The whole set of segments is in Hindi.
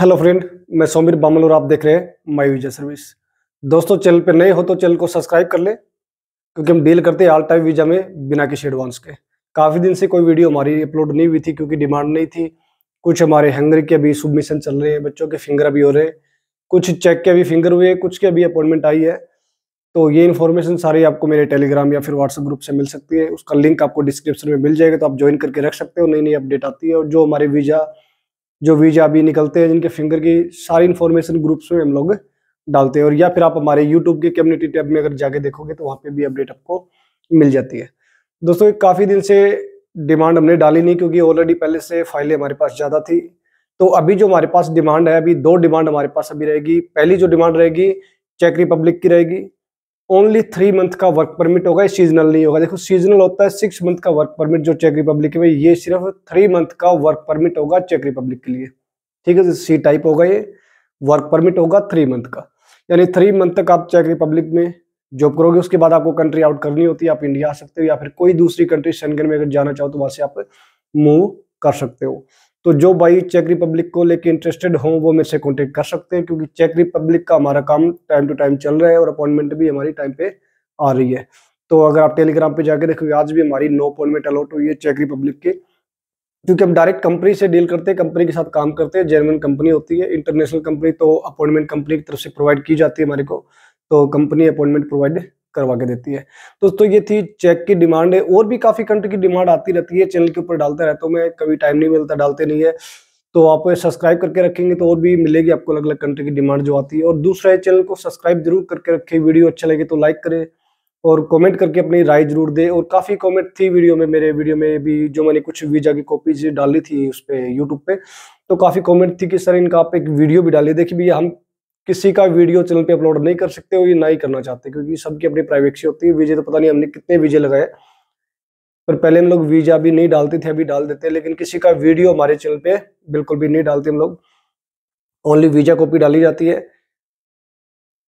हेलो फ्रेंड मैं सौमिर बामल और आप देख रहे हैं माई वीजा सर्विस दोस्तों चैनल पर नए हो तो चैनल को सब्सक्राइब कर ले क्योंकि हम डील करते हैं आल टाइम वीजा में बिना किसी एडवांस के काफ़ी दिन से कोई वीडियो हमारी अपलोड नहीं हुई थी क्योंकि डिमांड नहीं थी कुछ हमारे हंगरी के अभी सबमिशन चल रहे हैं बच्चों के फिंगर अभी हो रहे कुछ चेक के अभी फिंगर हुए कुछ के अभी अपॉइंटमेंट आई है तो ये इन्फॉर्मेशन सारी आपको मेरे टेलीग्राम या फिर व्हाट्सएप ग्रुप से मिल सकती है उसका लिंक आपको डिस्क्रिप्शन में मिल जाएगा तो आप ज्वाइन करके रख सकते हो नई नई अपडेट आती है और जो हमारे वीज़ा जो वीजा भी निकलते हैं जिनके फिंगर की सारी इन्फॉर्मेशन ग्रुप्स में हम लोग डालते हैं और या फिर आप हमारे यूट्यूब के कम्युनिटी टैब में अगर जाके देखोगे तो वहाँ पे भी अपडेट आपको मिल जाती है दोस्तों काफ़ी दिन से डिमांड हमने डाली नहीं क्योंकि ऑलरेडी पहले से फाइलें हमारे पास ज़्यादा थी तो अभी जो हमारे पास डिमांड है अभी दो डिमांड हमारे पास अभी रहेगी पहली जो डिमांड रहेगी चेक रिपब्लिक की रहेगी ओनली थ्री मंथ का वर्क परमिट होगा सीजनल नहीं होगा देखो सीजनल होता है सिक्स मंथ का वर्क परमिट जो चेक रिपब्लिक में ये सिर्फ थ्री मंथ का वर्क परमिट होगा चेक रिपब्लिक के लिए ठीक है सी टाइप होगा ये वर्क परमिट होगा थ्री मंथ का यानी थ्री मंथ तक आप चेक रिपब्लिक में जॉब करोगे उसके बाद आपको कंट्री आउट करनी होती है आप इंडिया आ सकते हो या फिर कोई दूसरी कंट्री शनगन में अगर जाना चाहो तो वहां से आप मूव कर सकते हो तो जो भाई चेक रिपब्लिक को लेके इंटरेस्टेड हों वो मेरे से कॉन्टेक्ट कर सकते हैं क्योंकि चेक रिपब्लिक का हमारा काम टाइम टू टाइम चल रहा है और अपॉइंटमेंट भी हमारी टाइम पे आ रही है तो अगर आप टेलीग्राम पे जाके देखोगे आज भी हमारी नो अपॉइंटमेंट अलॉट हुई है चेक रिपब्लिक के क्योंकि हम डायरेक्ट कंपनी से डील करते हैं कंपनी के साथ काम करते हैं जर्मन कंपनी होती है इंटरनेशनल कंपनी तो अपॉइंटमेंट कंपनी की तरफ से प्रोवाइड की जाती है हमारे को तो कंपनी अपॉइंटमेंट प्रोवाइड करवा के देती है दोस्तों ये थी चेक की डिमांड है और भी काफ़ी कंट्री की डिमांड आती रहती है चैनल के ऊपर डालते रहता तो हूँ मैं कभी टाइम नहीं मिलता डालते नहीं है तो आप सब्सक्राइब करके रखेंगे तो और भी मिलेगी आपको अलग अलग कंट्री की डिमांड जो आती है और दूसरा चैनल को सब्सक्राइब जरूर करके रखें वीडियो अच्छा लगे तो लाइक करें और कमेंट करके अपनी राय जरूर दे और काफ़ी कमेंट थी वीडियो में मेरे वीडियो में भी जो मैंने कुछ वीजा की कॉपीज डाली थी उस पर यूट्यूब पे तो काफ़ी कमेंट थी कि सर इनका आप एक वीडियो भी डालिए देखिए भैया हम किसी का वीडियो चैनल पे अपलोड नहीं कर सकते और ये ना ही करना चाहते क्योंकि सबकी अपनी प्राइवेसी होती है वीजे तो पता नहीं हमने कितने वीजे लगाए पर पहले हम लोग वीजा भी नहीं डालते थे अभी डाल देते हैं लेकिन किसी का वीडियो हमारे चैनल पे बिल्कुल भी नहीं डालते हम लोग ओनली वीजा कॉपी डाली जाती है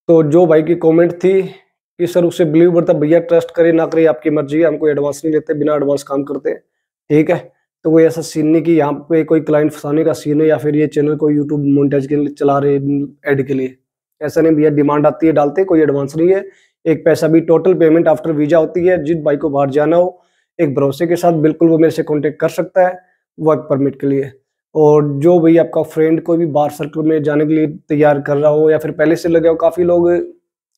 तो जो भाई की कॉमेंट थी कि सर उससे बिलीव बढ़ता भैया ट्रस्ट करे ना करे आपकी मर्जी है हमको एडवांस नहीं लेते बिना एडवांस काम करते ठीक है तो कोई ऐसा सीन नहीं कि यहाँ पे कोई क्लाइंट फंसाने का सीन है या फिर ये चैनल को यूट्यूब मोनिटाइज के लिए चला रहे एड के लिए ऐसा नहीं भैया डिमांड आती है डालते कोई एडवांस नहीं है एक पैसा भी टोटल पेमेंट आफ्टर वीजा होती है जिस भाई को बाहर जाना हो एक भरोसे के साथ बिल्कुल वो मेरे से कॉन्टेक्ट कर सकता है वर्क परमिट के लिए और जो भाई आपका फ्रेंड कोई भी बाहर सर्कल में जाने के लिए तैयार कर रहा हो या फिर पहले से लगे हो काफ़ी लोग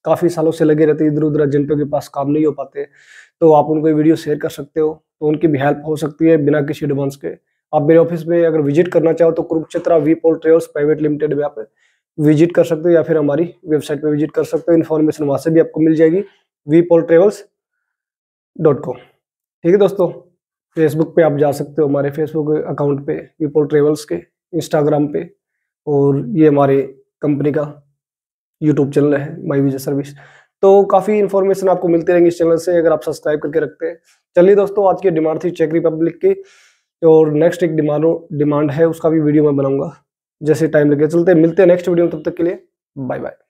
काफ़ी सालों से लगे रहते हैं इधर उधर एजेंटों के पास काम नहीं हो पाते तो आप उनको वीडियो शेयर कर सकते हो तो उनकी भी हेल्प हो सकती है बिना किसी एडवांस के आप मेरे ऑफिस में अगर विजिट करना चाहो तो Kurukshetra Vipul travels private limited में आप विजिट कर सकते हो या फिर हमारी वेबसाइट पर विजिट कर सकते हो इन्फॉर्मेशन वहाँ से भी आपको मिल जाएगी Vipul travels dot com ठीक है दोस्तों फेसबुक पे आप जा सकते हो हमारे फेसबुक अकाउंट पे वी पोल ट्रेवल्स के इंस्टाग्राम पे और ये हमारे कंपनी का यूट्यूब चैनल है माई विजय सर्विस तो काफ़ी इन्फॉर्मेशन आपको मिलती रहेंगी इस चैनल से अगर आप सब्सक्राइब करके रखते हैं चलिए दोस्तों आज की डिमांड थी चेक रिपब्लिक की और नेक्स्ट एक डिमांडो डिमांड है उसका भी वीडियो मैं बनाऊंगा जैसे टाइम लगे चलते मिलते हैं नेक्स्ट वीडियो में तब तक के लिए बाय बाय